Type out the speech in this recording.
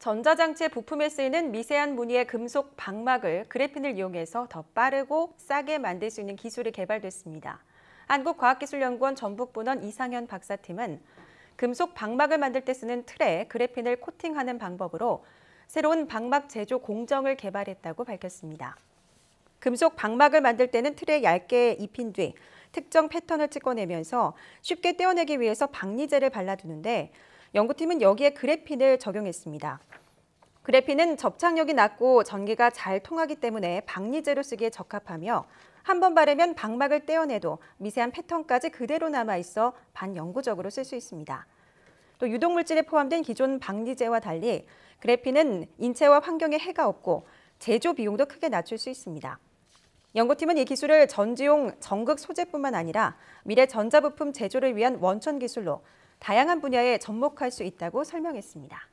전자장치 의 부품에 쓰이는 미세한 무늬의 금속 방막을 그래핀을 이용해서 더 빠르고 싸게 만들 수 있는 기술이 개발됐습니다. 한국과학기술연구원 전북분원 이상현 박사팀은 금속 방막을 만들 때 쓰는 틀에 그래핀을 코팅하는 방법으로 새로운 방막 제조 공정을 개발했다고 밝혔습니다. 금속 방막을 만들 때는 틀에 얇게 입힌 뒤 특정 패턴을 찍어내면서 쉽게 떼어내기 위해서 박리제를 발라두는데 연구팀은 여기에 그래핀을 적용했습니다. 그래핀은 접착력이 낮고 전기가 잘 통하기 때문에 박리제로 쓰기에 적합하며 한 번 바르면 방막을 떼어내도 미세한 패턴까지 그대로 남아있어 반영구적으로 쓸 수 있습니다. 또 유독물질에 포함된 기존 방리제와 달리 그래핀은 인체와 환경에 해가 없고 제조 비용도 크게 낮출 수 있습니다. 연구팀은 이 기술을 전지용 전극 소재뿐만 아니라 미래 전자부품 제조를 위한 원천 기술로 다양한 분야에 접목할 수 있다고 설명했습니다.